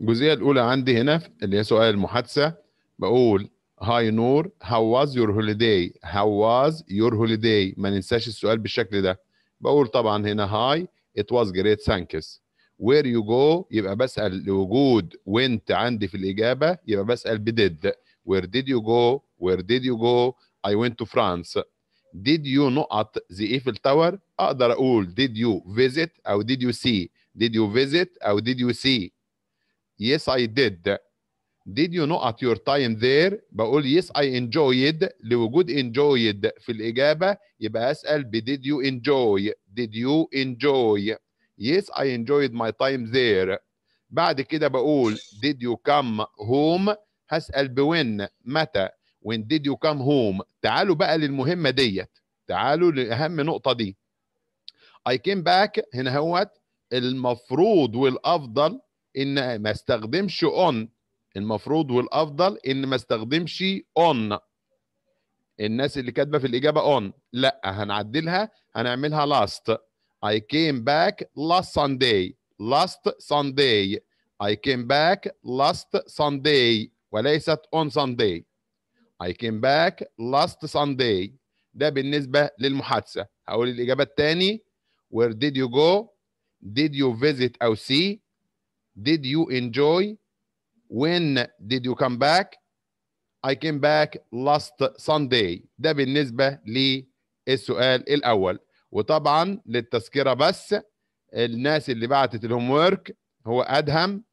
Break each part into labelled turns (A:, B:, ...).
A: الجزئيه الاولى عندي هنا اللي هي سؤال المحادثه بقول هاي نور هاو واز يور هوليداي هاو واز يور هوليداي ما ننساش السؤال بالشكل ده بقول طبعا هنا هاي ات واز جريت ثانكس وير يو جو يبقى بسال لوجود وينت عندي في الاجابه يبقى بسال بديد وير ديد يو جو وير ديد يو جو اي وينت تو فرانس did you نقط the ايفل تاور اقدر اقول did you visit او did you see did you visit او did you see Yes, I did. Did you know at your time there? بقول yes, I enjoyed. لوجود enjoyed في الإجابة يبقى أسأل ب did you enjoy? Did you enjoy? Yes, I enjoyed my time there. بعد كده بقول did you come home? هسأل ب when متى when did you come home تعالوا بقى للمهمة ديت تعالوا لأهم نقطة دي I came back هنا هوت المفروض والأفضل ان ما استخدمش اون المفروض والافضل ان ما استخدمش اون الناس اللي كاتبه في الاجابه اون لا هنعدلها هنعملها لاست I came back last Sunday last Sunday I came back last Sunday وليست on Sunday I came back last Sunday ده بالنسبة للمحادثة هقول الإجابة الثاني Where did you go? Did you visit أو see? Did you enjoy? When did you come back? I came back last Sunday. ده بالنسبة للسؤال الأول وطبعا للتذكرة بس الناس اللي بعتت الهوم ورك هو أدهم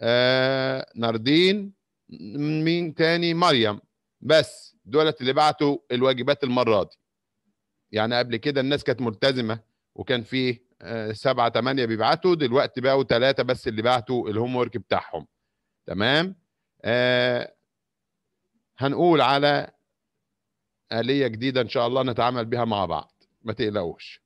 A: آه ناردين مين تاني مريم بس دولت اللي بعتوا الواجبات المرة دي يعني قبل كده الناس كانت ملتزمة وكان فيه سبعة تمانية بيبعتوا دلوقتي بقوا ثلاثة بس اللي بعتوا الهوم ورك بتاعهم تمام آه هنقول على آلية جديدة إن شاء الله نتعامل بها مع بعض ما تقلقوش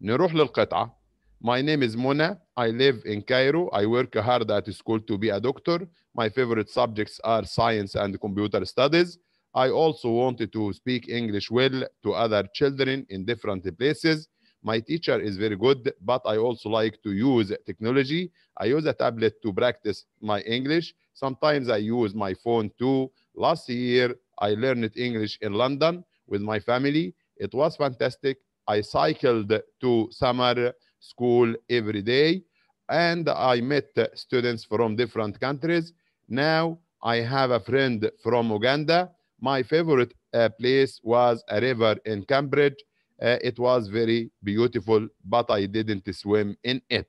A: نروح للقطعة My name is Mona. I live in Cairo. I work hard at school to be a doctor. My favorite subjects are science and computer studies. I also wanted to speak English well to other children in different places. my teacher is very good, but I also like to use technology. I use a tablet to practice my English. Sometimes I use my phone too. Last year, I learned English in London with my family. It was fantastic. I cycled to summer school every day and I met students from different countries. Now I have a friend from Uganda. My favorite uh, place was a river in Cambridge. Uh, it was very beautiful, but I didn't swim in it.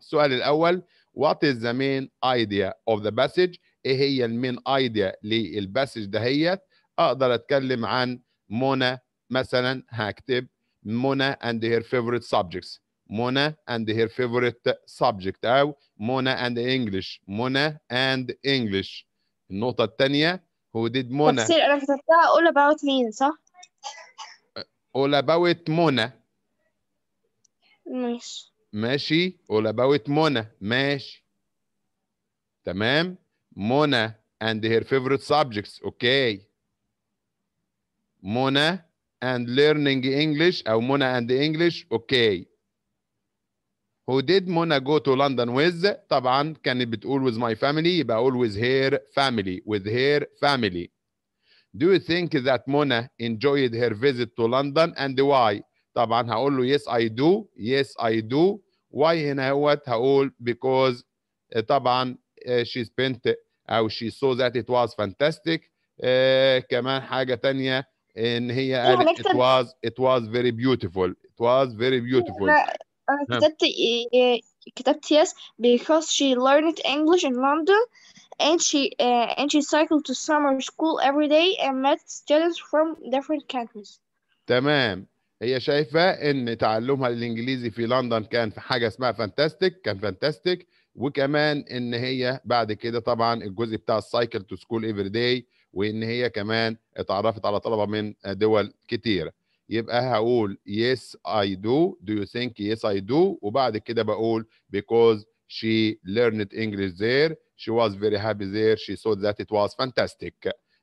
A: السؤال الأول What is the main idea of the passage? إيه هي المين idea للباسج دهيت؟ أقدر أتكلم عن منى مثلا هكتب منى and her favorite subjects منى and her favorite subject أو منى and English منى and English النقطة الثانية who did منى تفسير
B: أنا كتبتها all about مين صح؟
A: all ولبوت منى ماشي ماشي about Mona. ماشي تمام Mona and her favorite subjects okay Mona and learning English أو Mona and English okay Who did Mona go to London with? طبعا كانت بتقول with my family يبقى always with her family with her family do you think that Mona enjoyed her visit to London and why? طبعا هقول له yes I do yes I do why هنا هوت هقول because uh, طبعا uh, she spent او uh, she saw that it was fantastic uh, كمان حاجة تانية ان هي قالت it was it was very beautiful it was very beautiful uh,
B: كتبت كتبت yes because she learned English in London and she uh, and she cycled to summer school every day and met students from different countries.
A: تمام هي شايفة إن تعلمها للإنجليزي في لندن كان في حاجة اسمها فانتاستيك كان فانتاستيك وكمان إن هي بعد كده طبعا الجزء بتاع السايكل تو سكول إيفري داي وإن هي كمان اتعرفت على طلبة من دول كتيرة يبقى هقول yes I do do you think yes I do وبعد كده بقول because she learned English there she was very happy there she thought that it was fantastic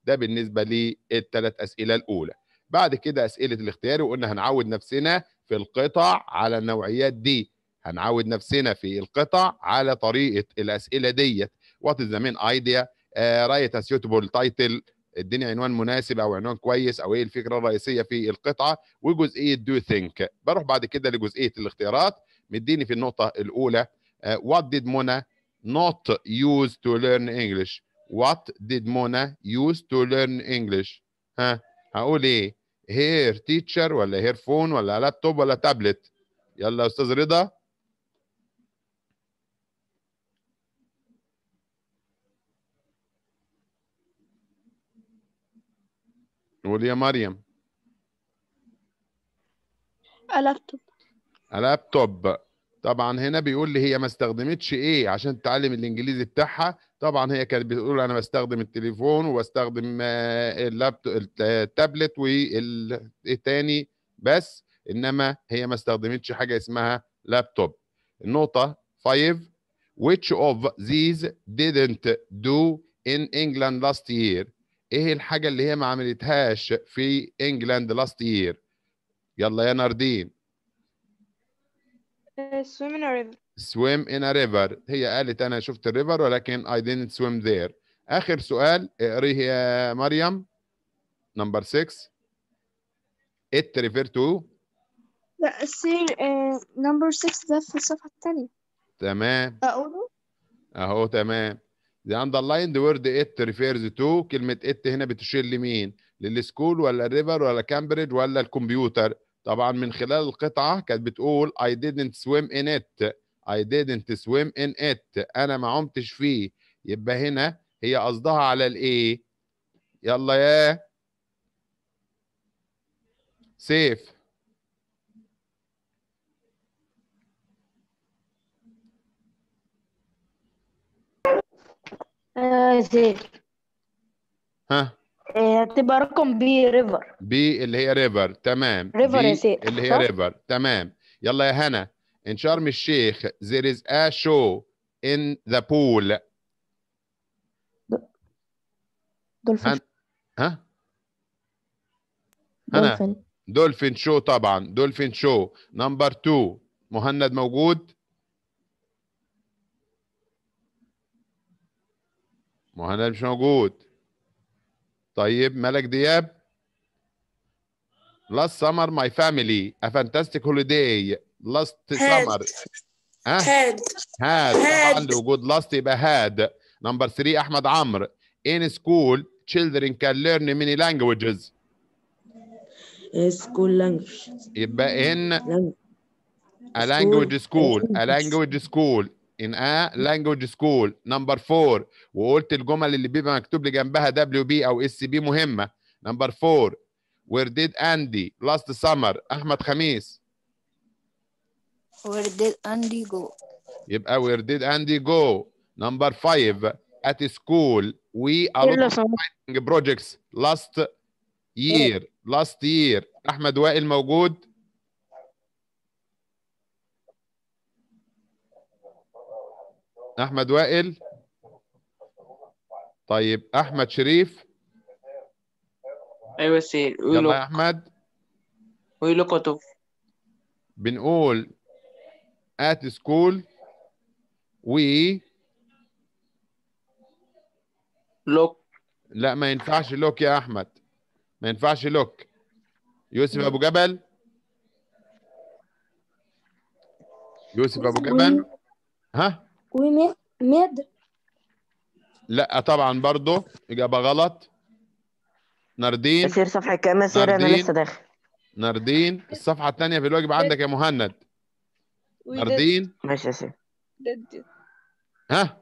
A: ده بالنسبة للثلاث أسئلة الأولى بعد كده أسئلة الاختياري وقلنا هنعود نفسنا في القطع على النوعيات دي هنعود نفسنا في القطع على طريقة الأسئلة ديت the main idea uh, آه، write a suitable title اديني عنوان مناسب او عنوان كويس او ايه الفكره الرئيسيه في القطعه وجزئيه دو ثينك بروح بعد كده لجزئيه الاختيارات مديني في النقطه الاولى وات ديد منى not used to learn English what did Mona use to learn English ها هقول ايه هير تيتشر ولا هير فون ولا لابتوب ولا تابلت يلا يا استاذ رضا قول يا مريم اللابتوب اللابتوب طبعا هنا بيقول لي هي ما استخدمتش ايه عشان تتعلم الانجليزي بتاعها طبعا هي كانت بتقول انا بستخدم التليفون وبستخدم آه، اللابتوب التابلت والتاني بس انما هي ما استخدمتش حاجه اسمها لابتوب النقطه 5 which of these didn't do in England last year ايه الحاجه اللي هي ما عملتهاش في انجلاند لاست يير يلا يا ناردين
B: swim in a river
A: swim in a river هي قالت انا شفت الريفر ولكن I didn't swim there اخر سؤال اقريه يا مريم نمبر 6 it refer to
B: لا سير نمبر 6 ده في الصفحه الثانيه
A: تمام اقوله اهو تمام The underlined word it refers to كلمة it هنا بتشير لمين؟ للسكول ولا الريفر ولا كامبريدج ولا الكمبيوتر؟ طبعا من خلال القطعه كانت بتقول I didn't swim in it I didn't swim in it انا ما عمتش فيه يبقى هنا هي قصدها على الايه يلا يا سيف
B: آه، سيف ها هتبقى آه، رقم بي ريفر
A: بي اللي هي ريفر تمام ريفر يا سيدي اللي هي ريفر تمام يلا يا هنا ان شرم الشيخ there is a show in the pool دولفين ها هنا دولفين شو طبعا دولفين شو نمبر 2 مهند موجود مهند مش موجود طيب ملك دياب last summer my family a fantastic holiday last had. summer ها had had, had. عنده good last يبقى had number 3 احمد عمرو in school children can learn many languages school language يبقى in a language school a language school in a language school number four وقلت الجمل اللي بيبقى مكتوب لي جنبها دبليو بي او اس بي مهمه number four where did Andy last summer احمد خميس
B: where did Andy go
A: يبقى where did Andy go number five at school we are projects last year last year احمد وائل موجود احمد وائل طيب احمد شريف ايوه سير يلا يا احمد ويلو كتب بنقول at school we look لا ما ينفعش لوك يا احمد ما ينفعش لوك يوسف ابو جبل يوسف ابو جبل ها
B: ومدر
A: لا طبعا برضو اجابه غلط ناردين سير
B: صفحه كام سير انا لسه داخل
A: ناردين الصفحه الثانيه في الواجب عندك يا مهند
B: ناردين
A: ماشي يا سير ها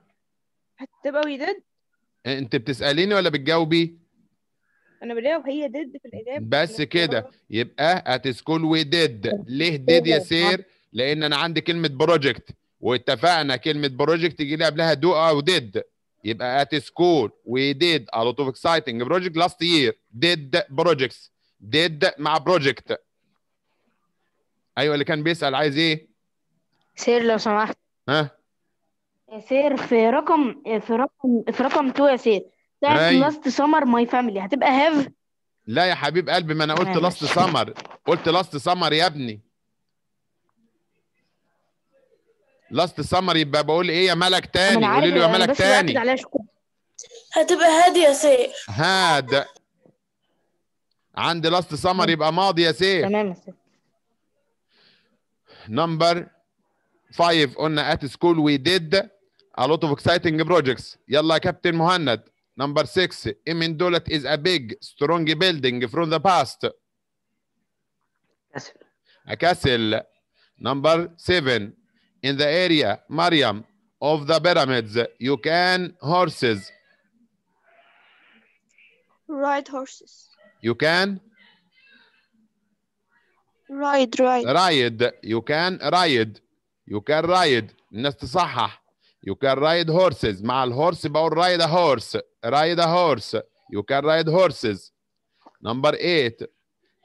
B: هتبقى ويدد
A: إيه، انت بتساليني ولا بتجاوبي
B: انا بجاوب هي ديد في الاجابه
A: بس كده يبقى هتسكول وديد ليه ديد يا إيه سير لان انا عندي كلمه بروجكت واتفقنا كلمه بروجكت تجي لي قبلها دو او ديد يبقى ات سكول وي ا لوت اوف اكسايتنج بروجكت لاست يير ديد بروجكتس ديد مع بروجكت ايوه اللي كان بيسال عايز ايه سير لو سمحت ها
B: سير في رقم في رقم في رقم 2 يا سير
A: بتاعت لاست
B: سمر ماي فاميلي هتبقى
A: هاف لا يا حبيب قلبي ما انا قلت لاست سمر قلت لاست سمر يا ابني لاست سمر يبقى بقول ايه يا ملك تاني قولي له يا ملك تاني
B: هتبقى هادي يا سيف
A: هاد عندي لاست سمر يبقى ماضي يا سيف تمام يا نمبر 5 قلنا ات سكول وي ديد a lot of exciting projects يلا يا كابتن مهند نمبر 6 امين دولت is a big strong building from the past كسل كسل نمبر 7 in the area, Mariam, of the pyramids, you can horses.
B: Ride horses.
A: You can?
B: Ride, ride.
A: Ride. You can ride. You can ride. الناس You can ride horses. مع الهورس بقول ride a horse. Ride a horse. You can ride horses. Number eight.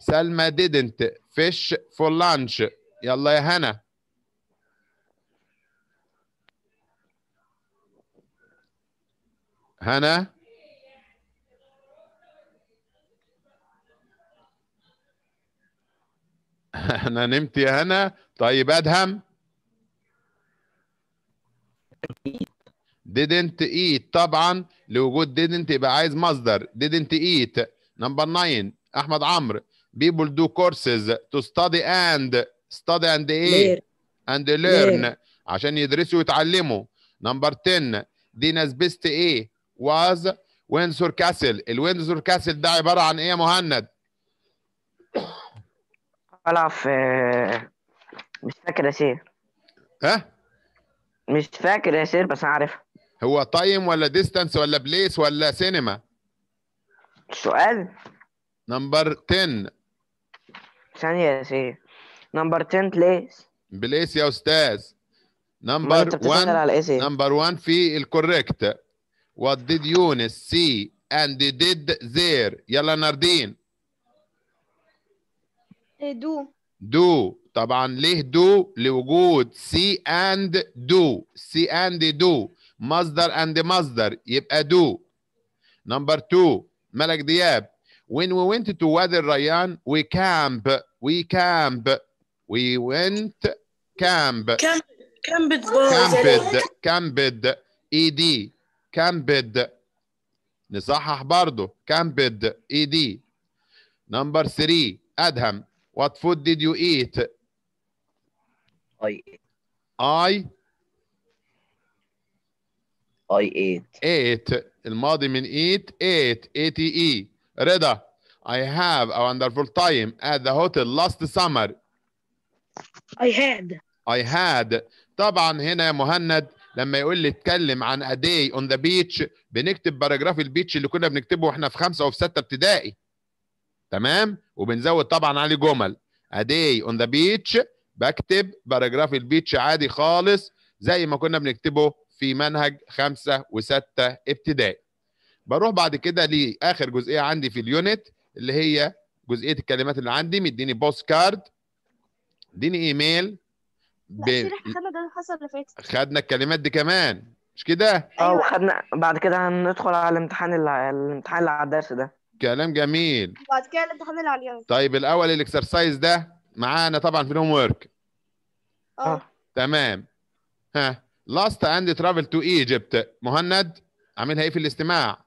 A: Selma didn't fish for lunch. يلا يا هنا. هنا انا نمت يا هنا طيب ادهم didn't eat طبعا لوجود didn't يبقى عايز مصدر didn't eat number 9 احمد عمرو people do courses to study and study and ايه and learn عشان يدرسوا ويتعلموا number 10 دي ناس بيست ايه was Castle. كاسل Windsor كاسل ده عباره عن ايه يا مهند قلعه آه، في مش فاكر يا سير ها مش فاكر يا سير بس عارف هو تايم طيب ولا ديستانس ولا بليس ولا سينما سؤال نمبر 10 ثانيه يا سير نمبر 10 بليس بليس يا استاذ نمبر 1 نمبر 1 في الكوريكت What did Yunus see and they did there? يلا ناردين. Do. Do. طبعا ليه do لوجود see and do. See and do. مصدر and مصدر يبقى do. Number two. ملك دياب. When we went to Wadi Rayan, we camp. We camp. We went camp. Camp. Camped. Camped. Camped. ED. كان بد نصحح برضه كان بد اي دي نمبر 3 ادهم وات فود ديد يو ايت اي اي اي ايت Ate. الماضي من ايت ايت اي تي اي رضا. I have a wonderful time at the hotel last summer. I had. I had. طبعا هنا يا مهند لما يقول لي اتكلم عن اداي اون ذا بيتش بنكتب باراجراف البيتش اللي كنا بنكتبه واحنا في خمسه وفي سته ابتدائي تمام وبنزود طبعا عليه جمل اداي اون ذا بيتش بكتب باراجراف البيتش عادي خالص زي ما كنا بنكتبه في منهج خمسه وسته ابتدائي بروح بعد كده لاخر جزئيه عندي في اليونت اللي هي جزئيه الكلمات اللي عندي مديني بوست كارد اديني ايميل ب... خدنا
B: ده حصل اللي
A: خدنا الكلمات دي كمان مش كده؟ اه أيوة. وخدنا أيوة. بعد كده هندخل على الامتحان اللي... الامتحان اللي على الدرس ده كلام جميل
B: بعد كده الامتحان اللي على
A: طيب الاول الاكسرسايز ده معانا طبعا في الهوم آه. ورك اه تمام ها لاست اند ترافل تو ايجيبت مهند عاملها ايه في الاستماع؟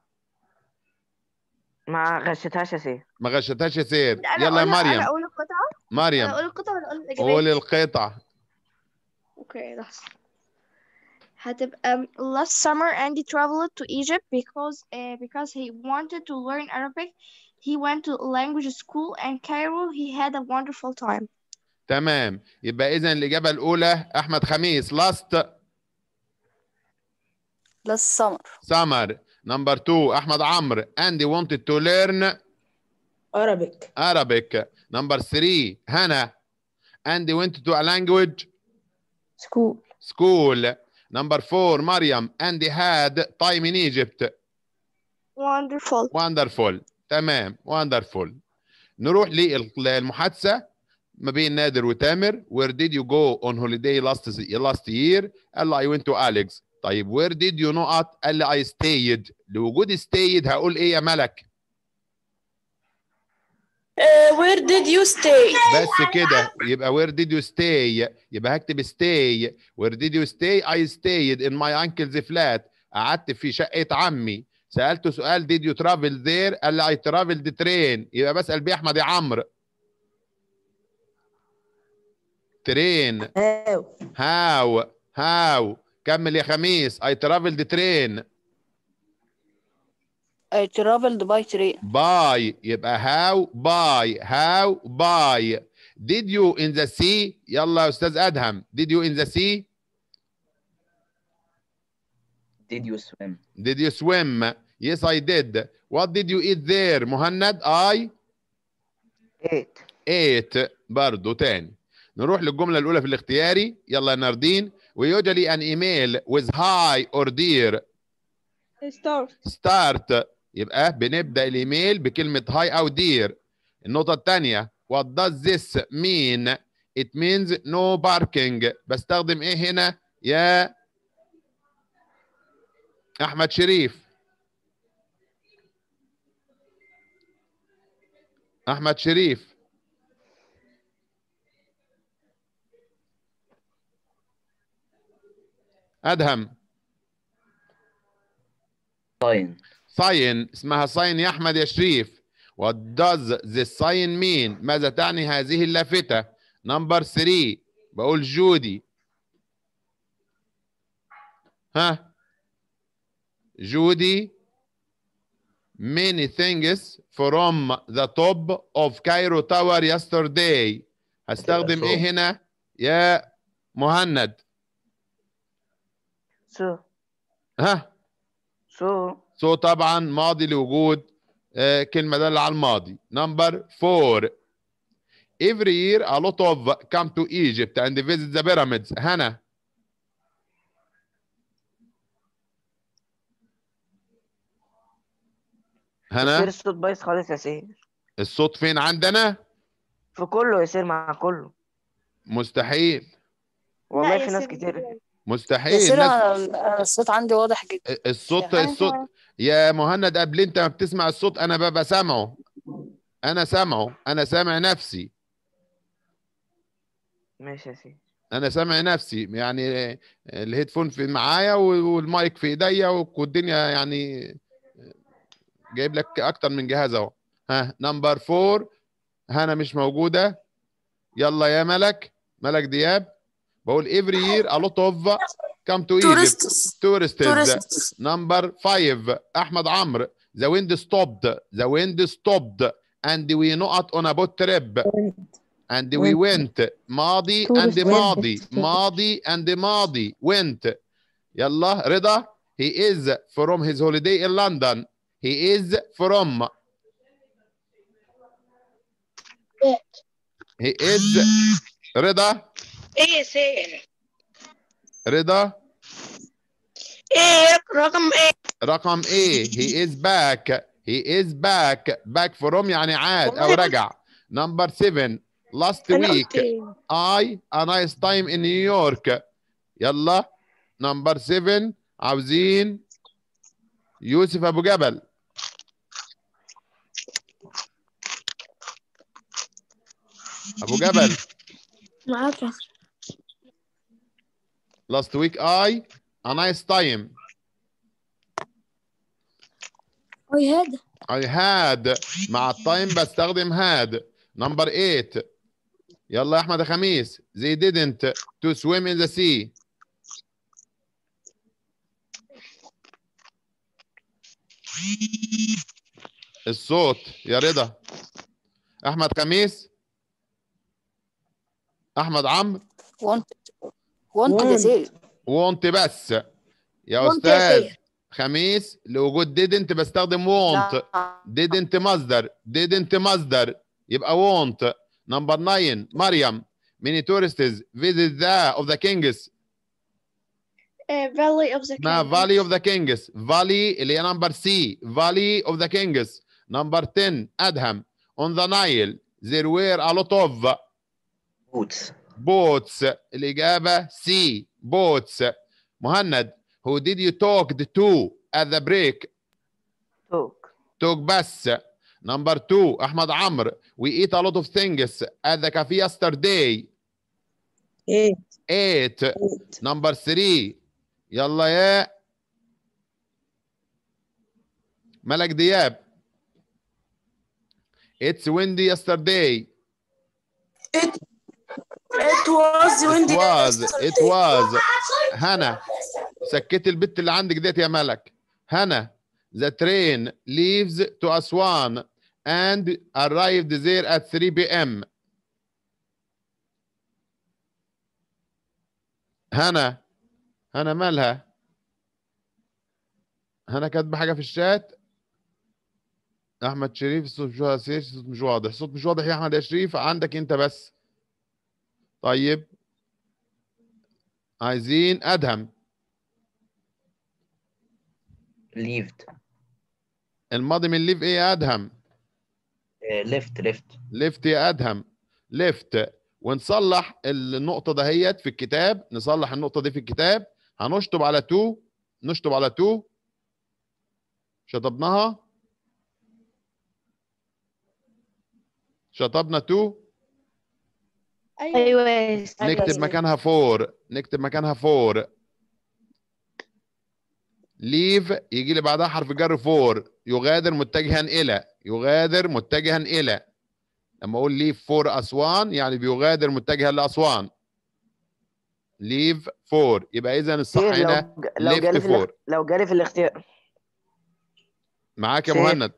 A: ما
B: غشتهاش يا سيد
A: ما غشتهاش يا سيد يلا يا مريم انا اقول
B: القطعه مريم اقول القطعه ولا اقول الاجابات قول
A: القطعه
B: Okay, that's Had um, last summer Andy traveled to Egypt because uh, because he wanted to learn Arabic. He went to language school and Cairo. He had a wonderful time.
A: تمام يبقى إذا الإجابة الأولى أحمد خميس last last summer summer number two أحمد عمرو Andy wanted to learn Arabic Arabic number three هنا Andy went to a language school school number 4 مريم and had time in Egypt wonderful wonderful تمام wonderful نروح للمحادثه ما بين نادر وتامر where did you go on holiday last last year قال له I went to Alex طيب where did you know at قال لي I stayed لوجود stayed هقول ايه يا ملك وير ديد يو ستاي بس كده يبقى وير ديد يو ستاي يبقى هكتب ستاي وير ديد يو ستاي اي ستايد ان ماي انكلز فلات قعدت في شقه عمي سالته سؤال ديد يو ترافل ذير قال لي اي ترافلد ترين يبقى بسال بيه احمد يا عمرو ترين هاو هاو كمل يا خميس اي ترافلد ترين traveled by train by يبقى how by how by did you in the sea يلا يا استاذ ادهم did you in the sea did you swim did you swim yes i did what did you eat there مهند i ate ate برضه تاني نروح للجمله الاولى في الاختياري يلا ناردين ناردين ويجري an email with hi or dear start start يبقى بنبدا الايميل بكلمه هاي او دير النقطه الثانيه وات داز ذس مين it means no parking بستخدم ايه هنا يا احمد شريف احمد شريف ادهم طيب sign اسمها sign يا أحمد يا شريف What does this sign mean ماذا تعني هذه اللافتة نمبر 3 بقول جودي ها جودي many things from the top of Cairo Tower yesterday هستخدم ايه هنا يا مهند so ها so سو so طبعا ماضي لوجود آه، كلمة دالة على الماضي نمبر 4 every year a lot of come to Egypt and visit the pyramids هنا
B: هنا الصوت بايظ خالص يا سير
A: الصوت فين عندنا؟
B: في كله يا سير مع كله
A: مستحيل
B: والله في ناس كتير
A: مستحيل سيرة الصوت عندي واضح جدا الصوت يعني الصوت يا مهند قبل انت ما بتسمع الصوت انا ببقى سامعه انا سامعه انا سامع نفسي ماشي يا سيدي انا سامع نفسي يعني الهيدفون في معايا والمايك في ايديا والدنيا يعني جايب لك اكتر من جهاز اهو ها نمبر فور هنا مش موجوده يلا يا ملك ملك دياب بقول every year a lot of come to Egypt tourists, tourists. number five أحمد Amr. the wind stopped the wind stopped and we not on a boat trip and we went ماضي and ماضي ماضي and ماضي went يلا رضا he is from his holiday in London he is from he is Rida.
B: ايه
A: رضا ايه رقم ايه رقم ايه he is back he is back back from يعني عاد او رجع number 7 last week I a nice time in New York يلا number 7 عاوزين يوسف ابو جبل ابو جبل معاك last week I a nice time. I had. I had مع التايم بستخدم had. Number eight. يلا يا أحمد الخميس. خميس. They didn't to swim in the sea. الصوت يا رضا. أحمد خميس. أحمد عمرو. Wanted to. وانت ديزير وانت بس يا استاذ خميس لوجود didn't بستخدم want didn't مصدر didn't مصدر يبقى want نمبر 9 مريم many tourists visit the of the kings Uh, valley of the Kings. Valley of the Kings. Valley اللي هي number C. Valley of the Kings. Number 10 Adham. On the Nile there were a lot of boats. بوتس الإجابة سي بوتس مهند who did you talk to at the break talk talk بس number two أحمد عمرو we eat a lot of things at the cafe yesterday eight eight, number three يلا يا ملك دياب It's windy yesterday. It It was it was it was هنا سكت البت اللي عندك ديت يا ملك هنا the train leaves to Aswan and arrived there at 3 p.m. هنا هنا مالها هنا كاتبه حاجه في الشات احمد شريف مش واضح الصوت مش واضح الصوت مش واضح يا احمد يا شريف عندك انت بس طيب عايزين ادهم ليفت الماضي من ليف ايه ادهم آه، ليفت ليفت ليفت يا ادهم ليفت ونصلح النقطه دهيت في الكتاب نصلح النقطه دي في الكتاب هنشطب على تو نشطب على تو شطبناها شطبنا تو
B: ايوه, أيوة،
A: نكتب أيوة، أيوة. مكانها فور نكتب مكانها فور ليف يجي لي بعدها حرف جر فور يغادر متجها الى يغادر متجها الى لما اقول ليف فور اسوان يعني بيغادر متجها لاسوان ليف فور يبقى اذا الصح إيه، هنا لو جالي فور
B: لو جالي في الاختيار
A: معاك يا مهند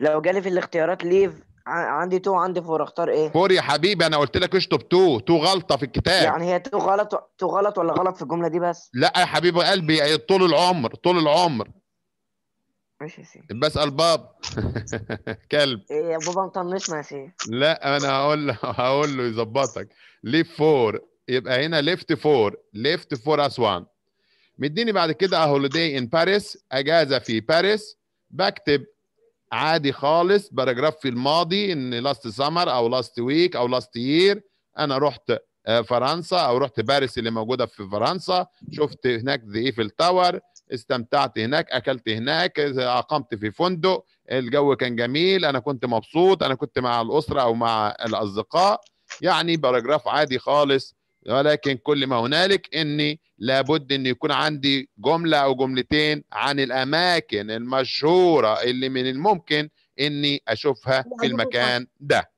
B: لو جالي في الاختيارات ليف عندي تو عندي فور اختار ايه
A: فور يا حبيبي انا قلت لك اشطب تو تو غلطه في الكتاب يعني
B: هي تو غلط تو غلط ولا غلط في الجمله دي بس
A: لا يا حبيبي قلبي طول العمر طول العمر ماشي يا سيدي بسال باب كلب
B: ايه يا بابا مطنشنا يا سيدي
A: لا انا هقول له هقول له يظبطك ليف فور يبقى هنا ليفت فور ليفت فور اسوان مديني بعد كده هوليداي ان باريس اجازه في باريس بكتب عادي خالص باراجراف في الماضي ان لاست سمر او لاست ويك او لاست يير انا رحت آه، فرنسا او رحت باريس اللي موجوده في فرنسا شفت هناك ذا ايفل تاور استمتعت هناك اكلت هناك اقمت في فندق الجو كان جميل انا كنت مبسوط انا كنت مع الاسره او مع الاصدقاء يعني باراجراف عادي خالص ولكن كل ما هنالك اني لابد ان يكون عندي جمله او جملتين عن الاماكن المشهوره اللي من الممكن اني اشوفها في المكان ده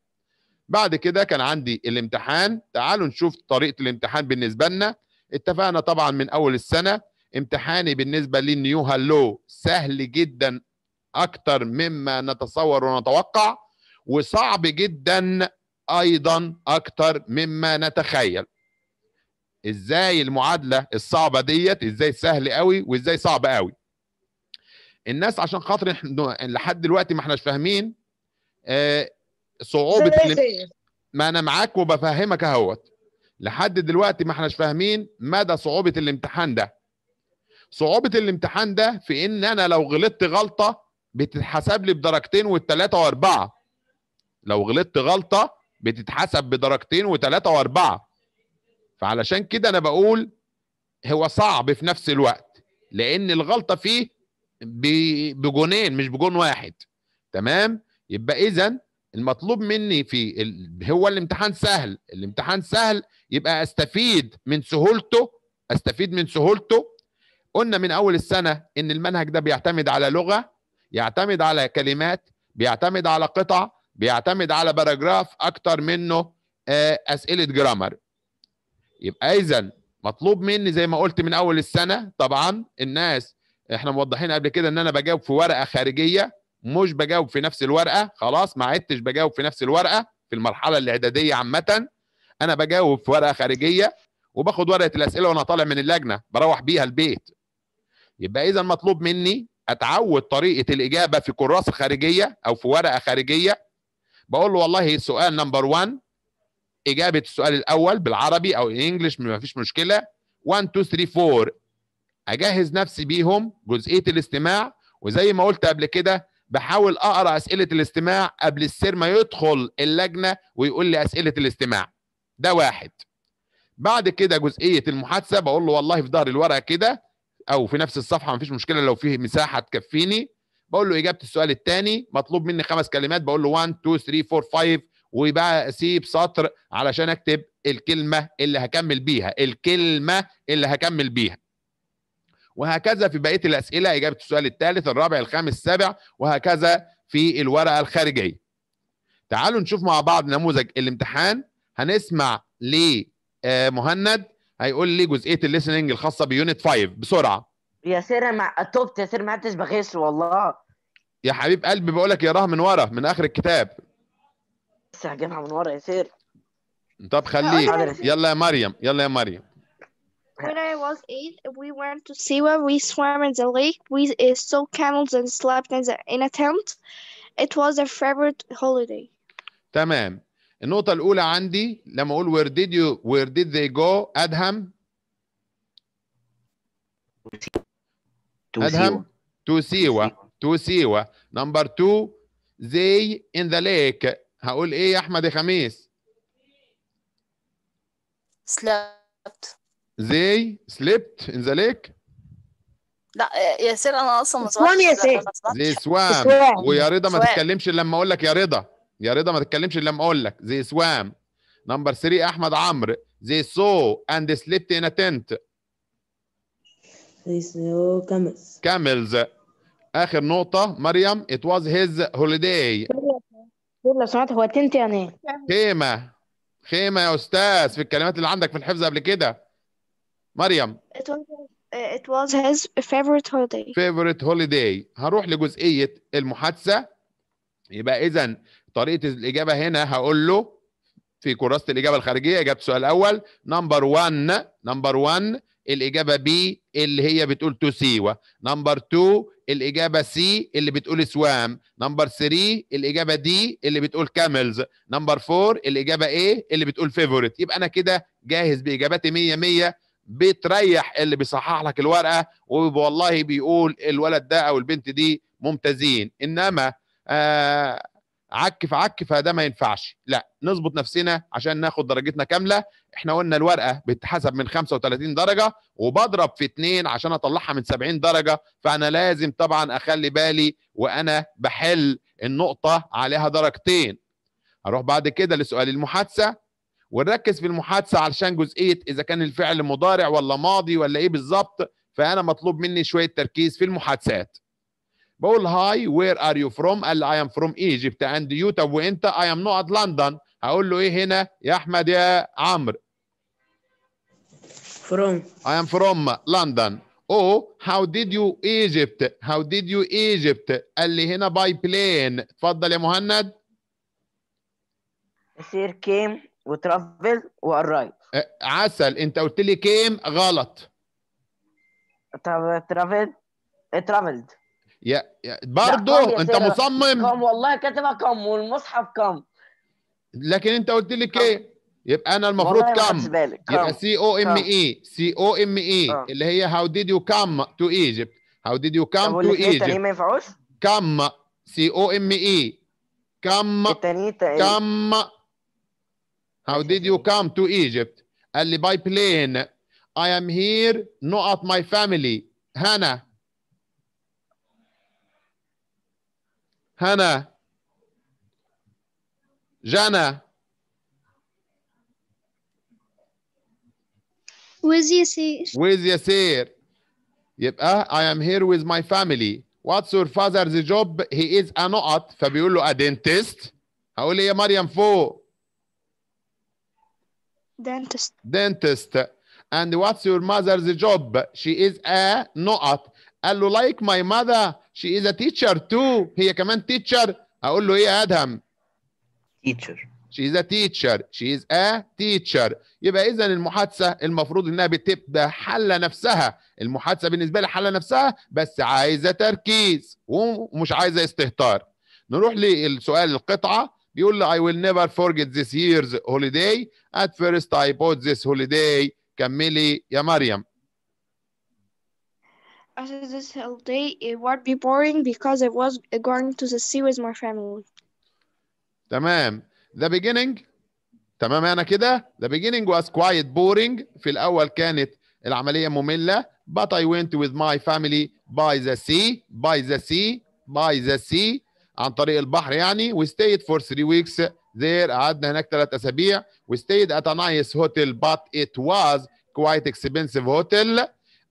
A: بعد كده كان عندي الامتحان تعالوا نشوف طريقه الامتحان بالنسبه لنا اتفقنا طبعا من اول السنه امتحاني بالنسبه للنيو هالو سهل جدا اكتر مما نتصور ونتوقع وصعب جدا ايضا اكتر مما نتخيل ازاي المعادله الصعبه ديت ازاي سهل قوي وازاي صعب قوي الناس عشان خاطر لحد دلوقتي ما احناش فاهمين آه صعوبه ما انا معاك وبفهمك اهوت لحد دلوقتي ما احناش فاهمين مدى صعوبه الامتحان ده صعوبه الامتحان ده في ان انا لو غلطت غلطه بتتحسب لي بدرجتين والتلاته واربعه لو غلطت غلطه بتتحسب بدرجتين وتلاته واربعه فعلشان كده انا بقول هو صعب في نفس الوقت لان الغلطه فيه بجونين مش بجون واحد تمام يبقى اذا المطلوب مني في ال... هو الامتحان سهل الامتحان سهل يبقى استفيد من سهولته استفيد من سهولته قلنا من اول السنه ان المنهج ده بيعتمد على لغه يعتمد على كلمات بيعتمد على قطع بيعتمد على باراجراف اكتر منه آه، اسئله جرامر يبقى اذا مطلوب مني زي ما قلت من اول السنه طبعا الناس احنا موضحين قبل كده ان انا بجاوب في ورقه خارجيه مش بجاوب في نفس الورقه خلاص ما عدتش بجاوب في نفس الورقه في المرحله الاعداديه عامه انا بجاوب في ورقه خارجيه وباخد ورقه الاسئله وانا طالع من اللجنه بروح بيها البيت يبقى اذا مطلوب مني اتعود طريقه الاجابه في كراسه خارجيه او في ورقه خارجيه بقول له والله السؤال نمبر 1 اجابه السؤال الاول بالعربي او الانجليش ما فيش مشكله 1 2 3 4 اجهز نفسي بيهم جزئيه الاستماع وزي ما قلت قبل كده بحاول اقرا اسئله الاستماع قبل السير ما يدخل اللجنه ويقول لي اسئله الاستماع ده واحد بعد كده جزئيه المحادثه بقول له والله في ظهر الورقه كده او في نفس الصفحه مفيش مشكله لو فيه مساحه تكفيني بقول له اجابه السؤال الثاني مطلوب مني خمس كلمات بقول له 1 2 3 4 5 ويبقى اسيب سطر علشان اكتب الكلمه اللي هكمل بيها الكلمه اللي هكمل بيها وهكذا في بقيه الاسئله اجابه السؤال الثالث الرابع الخامس السابع وهكذا في الورقه الخارجيه تعالوا نشوف مع بعض نموذج الامتحان هنسمع لمهند آه، هيقول لي جزئيه الليسننج الخاصه بيونت 5 بسرعه
B: يا سير مع التوب يا سير ما عدتش بغش والله
A: يا حبيب قلبي بقول لك يا راه من ورا من اخر الكتاب
B: من ورا يا سير
A: طب يلا يا مريم يلا يا مريم
B: When I was eight, we went to Siwa. We swam in the lake. We saw camels and slept in, the, in a tent. It was a favorite holiday.
A: تمام. النقطة الأولى عندي لما أقول where did you where did they go Adham? أدهم to Siwa to Siwa number two they in the lake هقول ايه يا احمد يا خميس سلبت زي سلبت ان the lake
B: لا ياسر انا اصلا ما سوام يا سيف
A: زي سوام ويا رضا ما تتكلمش لما اقول لك يا رضا يا رضا ما تتكلمش لما اقول لك زي سوام نمبر 3 احمد عمرو زي سو اند سليبت ان تنت زي سو كاملز كاملز اخر نقطه مريم ات واز هيز هوليداي
B: دكتور لو سمحت هو تنت يعني
A: ايه؟ خيمة خيمة يا أستاذ في الكلمات اللي عندك في الحفظ قبل كده مريم It was, it was his favorite holiday favorite holiday هروح لجزئية المحادثة يبقى إذا طريقة الإجابة هنا هقول له في كراسة الإجابة الخارجية إجابة السؤال الأول نمبر 1 نمبر 1 الاجابه بي اللي هي بتقول تسيوه نمبر 2 الاجابه سي اللي بتقول سوام نمبر 3 الاجابه دي اللي بتقول كاملز نمبر 4 الاجابه ايه اللي بتقول فيفورت يبقى انا كده جاهز باجاباتي 100 100 بتريح اللي بيصحح لك الورقه والله بيقول الولد ده او البنت دي ممتازين انما آه عك في عك فده ما ينفعش لا نظبط نفسنا عشان ناخد درجتنا كامله احنا قلنا الورقه بتتحسب من 35 درجه وبضرب في 2 عشان اطلعها من 70 درجه فانا لازم طبعا اخلي بالي وانا بحل النقطه عليها درجتين هروح بعد كده لسؤال المحادثه ونركز في المحادثه علشان جزئيه اذا كان الفعل مضارع ولا ماضي ولا ايه بالظبط فانا مطلوب مني شويه تركيز في المحادثات بقول هاي وير ار يو فروم قال لي اي ام فروم ايجيبت اند يو طب وانت اي ام نوت لندن هقول له ايه هنا يا احمد يا عمرو فروم اي ام فروم لندن او هاو ديد يو ايجيبت هاو ديد يو ايجيبت قال لي هنا باي بلين اتفضل يا مهند سير كيم وترافل وارايف عسل انت قلت لي كيم غلط طب ترافل ترافلد يا, يا انت سيرة. مصمم كم
B: والله كاتبها كم
A: والمصحف كم لكن انت قلت لي ايه يبقى انا المفروض كم يبقى سي او ام اي سي او ام اي اللي هي هاو ديد يو كم تو ايجيبت هاو ديد يو كم تو ايجيبت ما ينفعوش كم سي او ام اي كم إيه؟ كم هاو ديد يو كم تو ايجيبت قال لي باي بلين ام هير نو not ماي فاميلي هنا Hannah, Jana. With
B: Yasir.
A: With Yasir. يبقى ah, I am here with my family. What's your father's job? He is a not. فبيقول a dentist. هقول ايه you, مريم فوق؟ Dentist. Dentist. And what's your mother's job? She is a not. I like my mother شي از تيتشر تو هي كمان تيتشر هقول له ايه يا ادهم تيتشر شي از تيتشر شي از ا تيتشر يبقى اذا المحادثه المفروض انها بتبقى حل نفسها المحادثه بالنسبه لي حل نفسها بس عايزه تركيز ومش عايزه استهتار نروح للسؤال القطعه بيقول لي I will never forget this year's holiday at first I bought this holiday كملي يا مريم
B: As this day it would be boring because I was going to the sea with my family.
A: تمام. The beginning. تمام أنا كده. The beginning was quite boring. في الأول كانت العملية مملة. But I went with my family by the sea, by the sea, by the sea. عن طريق البحر يعني. We stayed for three weeks there. قعدنا هناك ثلاث أسابيع. We stayed at a nice hotel but it was quite expensive hotel.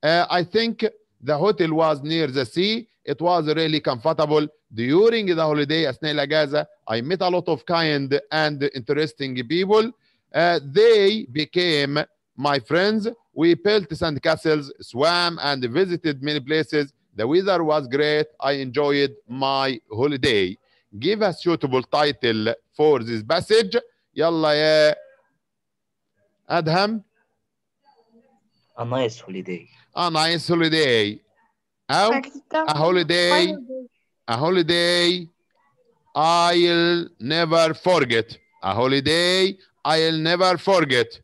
A: Uh, I think the hotel was near the sea. It was really comfortable. During the holiday, أثناء الأجازة, I met a lot of kind and interesting people. Uh, they became my friends. We built sandcastles, swam, and visited many places. The weather was great. I enjoyed my holiday. Give a suitable title for this passage. يلا يا أدهم. A nice holiday. a ah, nice holiday أو a holiday a holiday I'll never forget a holiday I'll never forget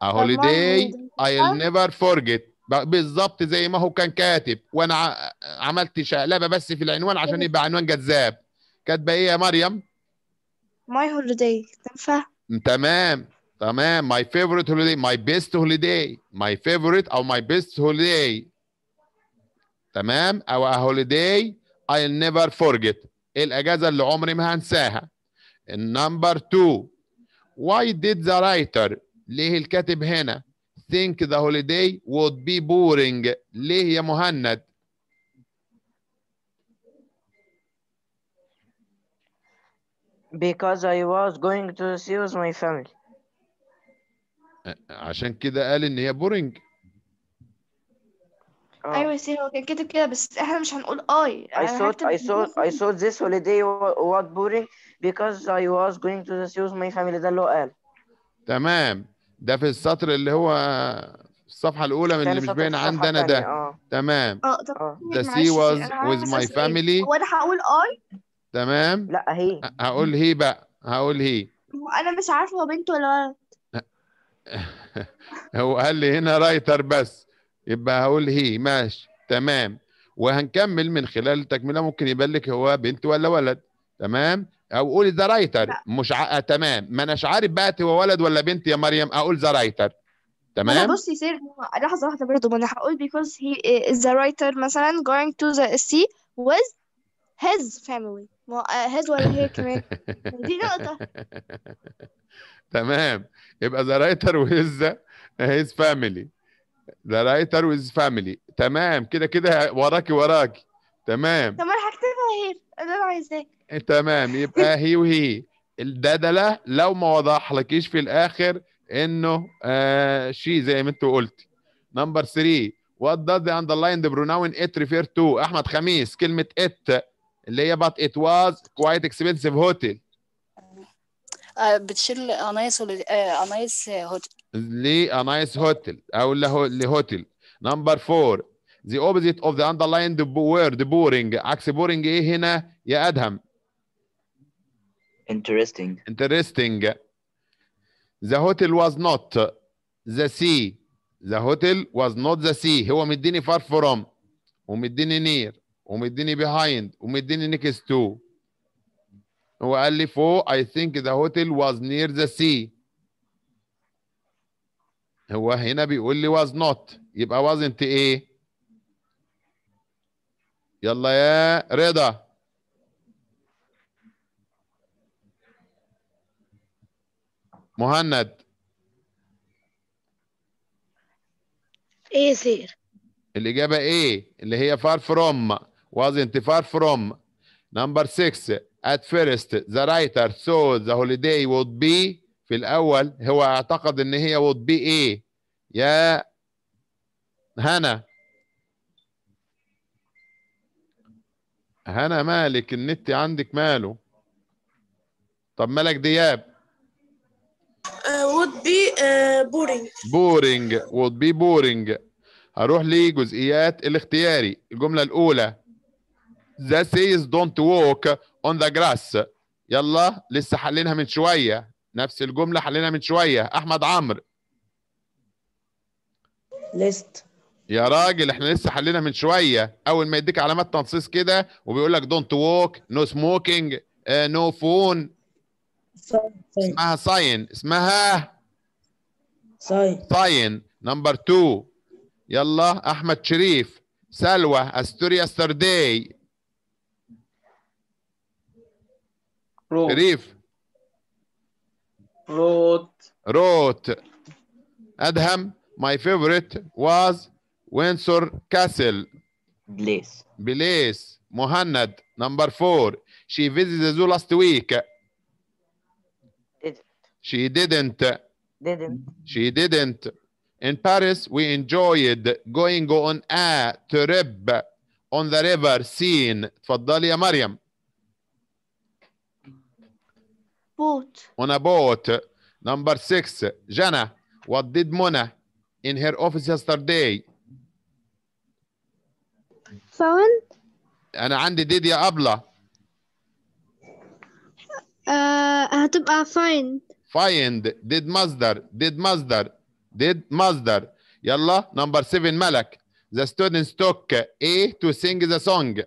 A: a holiday I'll never forget بالظبط زي ما هو كان كاتب وانا عملت شقلبه بس في العنوان عشان يبقى عنوان جذاب كاتبه ايه يا مريم؟ ماي هوليداي تنفع؟ تمام تمام my favorite holiday my best holiday my favorite or my best holiday تمام Our holiday I'll never forget الاجازه number two why did the writer ليه الكاتب هنا think the holiday would be boring ليه يا مهند
B: because I was going to see with my family
A: عشان كده قال ان هي بورينج
B: آه. ايوه سي هو كان كاتب كده بس احنا مش هنقول اي I thought I thought I thought
A: this holiday was boring
B: because I was going to the seas my family ده اللي هو قال
A: تمام ده في السطر اللي هو الصفحه الاولى من اللي مش باين عندي انا ده آه. تمام اه طب آه. طيب، the sea was with my إيه؟ family هو
B: انا هقول اي
A: تمام لا هي هقول هي بقى هقول هي
B: انا مش عارفه هو بنت ولا ولد
A: هو قال لي هنا رايتر بس يبقى هقول هي ماشي تمام وهنكمل من خلال التكمله ممكن يبان لك هو بنت ولا ولد تمام او قول ذا رايتر مش ع... آه، تمام ما اناش عارف بقى هو ولد ولا بنت يا مريم اقول ذا رايتر تمام بص بصي
B: سير لحظه واحده برضه ما انا هقول because he is the writer مثلا going to the sea with his family ما هز ولا هي كمان
A: دي نقطه تمام يبقى ذا رايتر ويز هيز فاميلي ذا رايتر وهيز فاميلي تمام كده كده وراكي وراكي تمام طب
B: هكتبها هي اللي انا عايزاه
A: إيه، تمام يبقى هي وهي الددله لو ما وضحلكيش في الاخر انه آه شي زي ما انت قلتي نمبر 3 وات داز ذا اندرلايند بروناون ات ريفير تو احمد خميس كلمه ات اللي هي بات ات واز كوايت اكسبنسيف هوتيل
B: بتشيل قنايص قنايص هوتل
A: لقنايص هوتل او لهوتل نمبر 4 the opposite of the underlined word boring عكس boring ايه هنا يا ادهم interesting interesting the hotel was not the sea the hotel was not the sea هو مديني far from ومديني near ومديني behind ومديني next to هو قال لي فوق I think the hotel was near the sea هو هنا بيقول لي was not يبقى wasn't ايه يلا يا رضا مهند
B: ايه سير
A: الاجابه ايه اللي هي far from wasn't far from number 6 at first the writer thought the holiday would be في الأول هو اعتقد إن هي would be إيه؟ يا هنا هنا مالك النت عندك ماله؟ طب مالك دياب؟ would be boring boring would be boring هروح لجزئيات الاختياري الجملة الأولى The says don't walk اون ذا جراس يلا لسه حلينها من شويه نفس الجمله حلينها من شويه احمد عمرو ليست يا راجل احنا لسه حلينا من شويه اول ما يديك علامات تنصيص كده وبيقول لك دونت ووك نو سموكينج نو فون اسمها ساين اسمها ساين ساين نمبر 2 يلا احمد شريف سلوى استوريا سترداي Root. ريف Wrote. روت my favorite was Windsor Castle Bliss. بليس Mohammed, number four she visited the zoo last week didn't. she didn't didn't she didn't in Paris we enjoyed going on a trip on the river scene تفضلي يا مريم boat. On a boat. Number six, Jana, what did Mona in her office yesterday? Phone. أنا عندي did يا أبلة.
B: Uh, هتبقى find.
A: Find. Did Mazdar. Did Mazdar. Did Mazdar. يلا number seven Malak. The students took A to sing the song.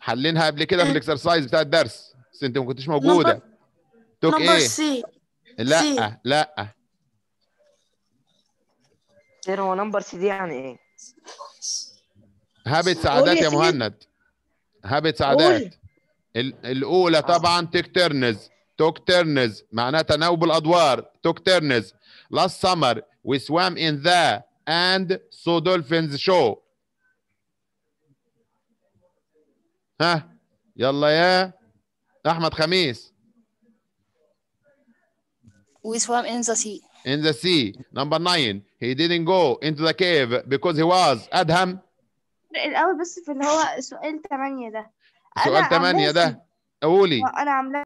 A: حلينها قبل كده في الاكسرسايز بتاع الدرس. بس انت ما كنتش موجوده نمبر... توك نمبر ايه سي. لا سي. لا
B: ايه هو نمبر سي دي يعني ايه
A: هابت سعادات يا مهند هابت سعادات الاولى آه. طبعا توك تيرنز معناها تناوب الادوار توك تيرنز لاست سمر وي سوام ان ذا اند سو دولفينز شو ها يلا يا احمد خميس We swam in the sea. In the sea. Number nine. He didn't go into the cave because he was أدهم.
B: الأول بس في اللي هو سؤال 8 ده. سؤال 8 ده. قولي. أنا عاملاه